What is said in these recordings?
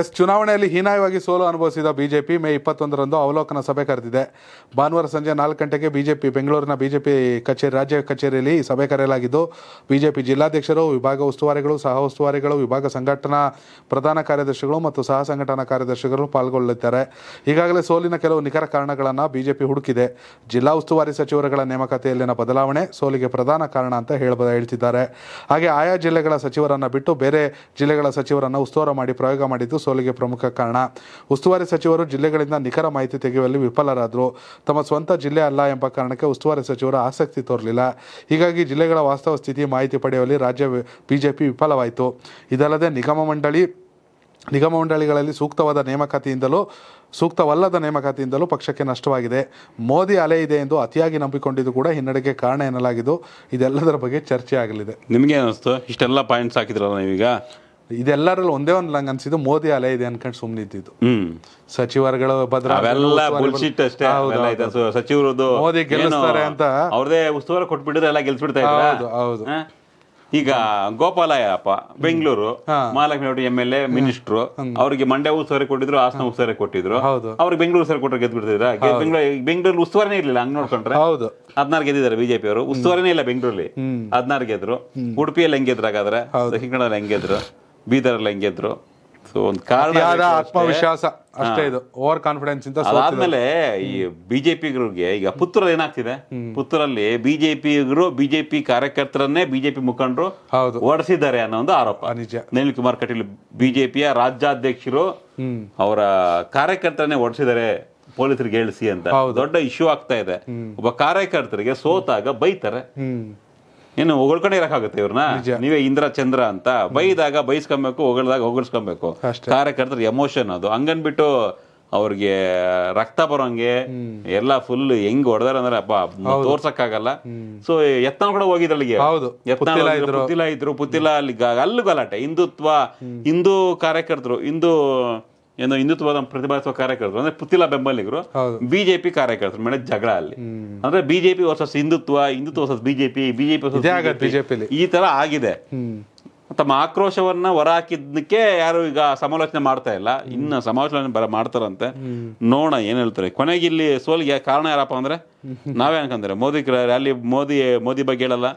S ಚುನಾವಣೆಯಲ್ಲಿ ಹೀನಾಯವಾಗಿ ಸೋಲು ಅನುಭವಿಸಿದ ಬಿಜೆಪಿ ಮೇ ಇಪ್ಪತ್ತೊಂದರಂದು ಅವಲೋಕನ ಸಭೆ ಕರೆದಿದೆ ಭಾನುವಾರ ಸಂಜೆ ನಾಲ್ಕು ಗಂಟೆಗೆ ಬಿಜೆಪಿ ಬೆಂಗಳೂರಿನ ಬಿಜೆಪಿ ಕಚೇರಿ ರಾಜ್ಯ ಕಚೇರಿಯಲ್ಲಿ ಸಭೆ ಕರೆಯಲಾಗಿದ್ದು ಬಿಜೆಪಿ ಜಿಲ್ಲಾಧ್ಯಕ್ಷರು ವಿಭಾಗ ಉಸ್ತುವಾರಿಗಳು ಸಹ ಉಸ್ತುವಾರಿಗಳು ವಿಭಾಗ ಸಂಘಟನಾ ಪ್ರಧಾನ ಕಾರ್ಯದರ್ಶಿಗಳು ಮತ್ತು ಸಹ ಸಂಘಟನಾ ಕಾರ್ಯದರ್ಶಿಗಳು ಪಾಲ್ಗೊಳ್ಳಲಿದ್ದಾರೆ ಈಗಾಗಲೇ ಸೋಲಿನ ಕೆಲವು ನಿಖರ ಕಾರಣಗಳನ್ನು ಬಿಜೆಪಿ ಹುಡುಕಿದೆ ಜಿಲ್ಲಾ ಉಸ್ತುವಾರಿ ಸಚಿವರುಗಳ ನೇಮಕಾತಿಯಲ್ಲಿನ ಬದಲಾವಣೆ ಸೋಲಿಗೆ ಪ್ರಧಾನ ಕಾರಣ ಅಂತ ಹೇಳಬಹುದು ಹೇಳ್ತಿದ್ದಾರೆ ಹಾಗೆ ಆಯಾ ಜಿಲ್ಲೆಗಳ ಸಚಿವರನ್ನು ಬಿಟ್ಟು ಬೇರೆ ಜಿಲ್ಲೆಗಳ ಸಚಿವರನ್ನು ಉಸ್ತುವಾರ ಮಾಡಿ ಪ್ರಯೋಗ ಮಾಡಿದ್ದು ಸೋಲಿಗೆ ಪ್ರಮುಖ ಕಾರಣ ಉಸ್ತುವಾರಿ ಸಚಿವರು ಜಿಲ್ಲೆಗಳಿಂದ ನಿಖರ ಮಾಹಿತಿ ತೆಗೆಯುವಲ್ಲಿ ವಿಫಲರಾದರು ತಮ್ಮ ಸ್ವಂತ ಜಿಲ್ಲೆ ಅಲ್ಲ ಎಂಬ ಕಾರಣಕ್ಕೆ ಉಸ್ತುವಾರಿ ಸಚಿವರು ಆಸಕ್ತಿ ತೋರಲಿಲ್ಲ ಹೀಗಾಗಿ ಜಿಲ್ಲೆಗಳ ವಾಸ್ತವ ಸ್ಥಿತಿ ಮಾಹಿತಿ ಪಡೆಯುವಲ್ಲಿ ರಾಜ್ಯ ಬಿಜೆಪಿ ವಿಫಲವಾಯಿತು ಇದಲ್ಲದೆ ನಿಗಮ ಮಂಡಳಿ ನಿಗಮ ಮಂಡಳಿಗಳಲ್ಲಿ ಸೂಕ್ತವಾದ ನೇಮಕಾತಿಯಿಂದಲೂ ಸೂಕ್ತವಲ್ಲದ ನೇಮಕಾತಿಯಿಂದಲೂ ಪಕ್ಷಕ್ಕೆ ನಷ್ಟವಾಗಿದೆ ಮೋದಿ ಅಲೆ ಇದೆ ಎಂದು ಅತಿಯಾಗಿ ನಂಬಿಕೊಂಡಿದ್ದು ಕೂಡ ಹಿನ್ನಡೆಗೆ ಕಾರಣ ಎನ್ನಲಾಗಿದ್ದು ಇದೆಲ್ಲದರ ಬಗ್ಗೆ ಚರ್ಚೆ ಆಗಲಿದೆ ನಿಮಗೆ ಅನಿಸ್ತು ಇಷ್ಟೆಲ್ಲ ಪಾಯಿಂಟ್ಸ್ ಹಾಕಿದ್ರಲ್ಲ ನೀವೀಗ ಇದೆಲ್ಲರಲ್ಲಿ ಒಂದೇ ಒಂದು ನಂಗೆ ಅನ್ಸಿದ್ದು ಮೋದಿ ಅಲೆ ಇದೆ ಅನ್ಕೊಂಡು ಸುಮ್ಮನೆ ಇದ್ದಿದ್ದು ಸಚಿವರುಗಳು ಸಚಿವರದ್ದು ಮೋದಿ ಗೆಲ್ಲಿಸ್ತಾರೆ ಅಂತ ಅವ್ರದೇ ಉಸ್ತುವಾರಿ ಕೊಟ್ಬಿಟ್ಟಿದ್ರೆ ಎಲ್ಲ ಗೆಲ್ಸ್ಬಿಡ್ತಾ ಹೌದು ಹೌದು ಈಗ ಗೋಪಾಲಯ್ಯಪ್ಪ ಬೆಂಗಳೂರು ಮಹಾಲಕ್ಷ್ಮಿ ಅವರು ಎಂ ಎಲ್ ಎ ಮಿನಿಸ್ಟ್ರು ಅವ್ರಿಗೆ ಮಂಡ್ಯ ಉಸ್ತುವಾರಿ ಕೊಟ್ಟಿದ್ರು ಹಾಸನ ಉಸ್ತುವಾರಿ ಕೊಟ್ಟಿದ್ರು ಅವ್ರಿಗೆ ಬೆಂಗಳೂರು ಉಸ್ತುವಾರಿ ಕೊಟ್ಟರೆ ಬಿಡ್ತಿದ್ರ ಬೆಂಗಳೂರು ಉಸ್ತುವಾರಿನೇ ಇರ್ಲಿಲ್ಲ ಹಂಗ್ ನೋಡ್ಕೊಂಡ್ರೆ ಹೌದು ಹದಿನಾರು ಗೆದ್ದಿದ್ದಾರೆ ಬಿಜೆಪಿ ಅವರು ಉಸ್ತುವಾರಿನೇ ಇಲ್ಲ ಬೆಂಗಳೂರಲ್ಲಿ ಹದಿನಾರು ಗೆದ್ರು ಉಡುಪಿಯಲ್ಲಿ ಹೆಂಗಿದ್ರು ಹಾಗಾದ್ರೆ ದಕ್ಷಿಣ ಕನ್ನಡದಲ್ಲಿ ಹೆಂಗಿದ್ರು ಬೀದರಲ್ಲಿ ಹೆಂಗೆದ್ರು ಸೊ ಒಂದು ಕಾರಣ ಆತ್ಮವಿಶ್ವಾಸ ಅಷ್ಟೇ ಇದು ಓವರ್ ಕಾನ್ಫಿಡೆನ್ಸ್ ಇಂದ ಅದಾದ್ಮೇಲೆ ಈ ಬಿಜೆಪಿಗರಿಗೆ ಈಗ ಪುತ್ತೂರಲ್ಲಿ ಏನಾಗ್ತಿದೆ ಪುತ್ರರಲ್ಲಿ ಬಿಜೆಪಿಗರು ಬಿಜೆಪಿ ಕಾರ್ಯಕರ್ತರನ್ನೇ ಬಿಜೆಪಿ ಮುಖಂಡರು ಓಡಿಸಿದ್ದಾರೆ ಅನ್ನೋ ಒಂದು ಆರೋಪ ನಿಜ ನಿಲ್ ಕುಮಾರ್ ಕಟೀಲ್ ಬಿಜೆಪಿಯ ರಾಜ್ಯಾಧ್ಯಕ್ಷರು ಅವರ ಕಾರ್ಯಕರ್ತರನ್ನೇ ಓಡಿಸಿದ್ದಾರೆ ಪೊಲೀಸರಿಗೆ ಹೇಳಿಸಿ ಅಂತ ದೊಡ್ಡ ಇಶ್ಯೂ ಆಗ್ತಾ ಇದೆ ಒಬ್ಬ ಕಾರ್ಯಕರ್ತರಿಗೆ ಸೋತಾಗ ಬೈತಾರೆ ಏನು ಹೊಗಳ್ಕೊಂಡೆ ಇರೋಕ್ಕಾಗುತ್ತೆ ಇವ್ರನ್ನ ನೀವೇ ಇಂದ್ರ ಚಂದ್ರ ಅಂತ ಬೈದಾಗ ಬೈಸ್ಕೊಬೇಕು ಹೊಗಳ್ದಾಗ ಹೊಗಳ್ಸ್ಕೊಬೇಕು ಕಾರ್ಯಕರ್ತರ ಎಮೋಷನ್ ಅದು ಹಂಗನ್ಬಿಟ್ಟು ಅವ್ರಿಗೆ ರಕ್ತ ಬರೋಂಗೆ ಎಲ್ಲ ಫುಲ್ ಹೆಂಗ್ ಹೊಡೆದಾರ ಅಂದ್ರೆ ಅಪ್ಪ ತೋರ್ಸಕ್ಕಾಗಲ್ಲ ಸೊ ಯತ್ನ ಕೂಡ ಹೋಗಿದಲ್ಲಿಗೆ ಪುತ್ತಿಲ ಇದ್ರು ಪುತ್ತಿಲ ಅಲ್ಲಿ ಅಲ್ಲೂ ಗಲಾಟೆ ಹಿಂದುತ್ವ ಹಿಂದೂ ಕಾರ್ಯಕರ್ತರು ಹಿಂದೂ ಏನೋ ಹಿಂದುತ್ವದ ಪ್ರತಿಭಟಿಸುವ ಕಾರ್ಯಕರ್ತರು ಅಂದ್ರೆ ಪುತ್ತಿಲ ಬೆಂಬಲಿಗರು ಬಿಜೆಪಿ ಕಾರ್ಯಕರ್ತರು ಮೇಲೆ ಜಗಳ ಅಲ್ಲಿ ಅಂದ್ರೆ BJP versus Hindutva Hindutva versus BJP BJP ಈ ತರ ಆಗಿದೆ ತಮ್ಮ ಆಕ್ರೋಶವನ್ನ ಹೊರಹಾಕಿದ್ದಕ್ಕೆ ಯಾರು ಈಗ ಸಮಾಲೋಚನೆ ಮಾಡ್ತಾ ಇಲ್ಲ ಇನ್ನ ಸಮಾಲೋಚನೆ ಬರ ಮಾಡ್ತಾರಂತೆ ನೋಡೋಣ ಏನ್ ಹೇಳ್ತಾರೆ ಕೊನೆಗೆ ಇಲ್ಲಿ ಸೋಲ್ಗೆ ಕಾರಣ ಯಾರಪ್ಪ ಅಂದ್ರೆ ನಾವೇ ಅನ್ಕಂತಾರೆ ಮೋದಿ ರ್ಯಾಲಿ ಮೋದಿ ಮೋದಿ ಬಗ್ಗೆ ಹೇಳಲ್ಲ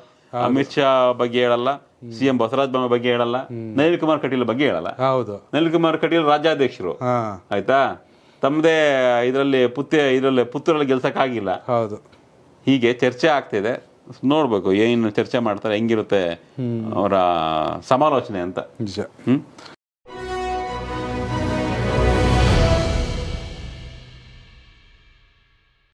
ಅಮಿತ್ ಶಾ ಬಗ್ಗೆ ಹೇಳಲ್ಲ ಸಿಎಂ ಬಸವರಾಜ ಬೊಮ್ಮಾಯಿ ಬಗ್ಗೆ ಹೇಳಲ್ಲ ನಳಿನ್ ಕುಮಾರ್ ಕಟೀಲ್ ಬಗ್ಗೆ ಹೇಳಲ್ಲ ಹೌದು ನಳಿನ್ ಕುಮಾರ್ ಕಟೀಲ್ ರಾಜ್ಯಾಧ್ಯಕ್ಷರು ಆಯ್ತಾ ತಮ್ಮದೇ ಇದರಲ್ಲಿ ಪುತ್ಯ ಇದರಲ್ಲಿ ಪುತ್ತೂರಲ್ಲಿ ಆಗಿಲ್ಲ ಹೌದು ಹೀಗೆ ಚರ್ಚೆ ಆಗ್ತಿದೆ ನೋಡ್ಬೇಕು ಏನು ಚರ್ಚೆ ಮಾಡ್ತಾರೆ ಹೆಂಗಿರುತ್ತೆ ಅವರ ಸಮಾಲೋಚನೆ ಅಂತ ಹ್ಮ್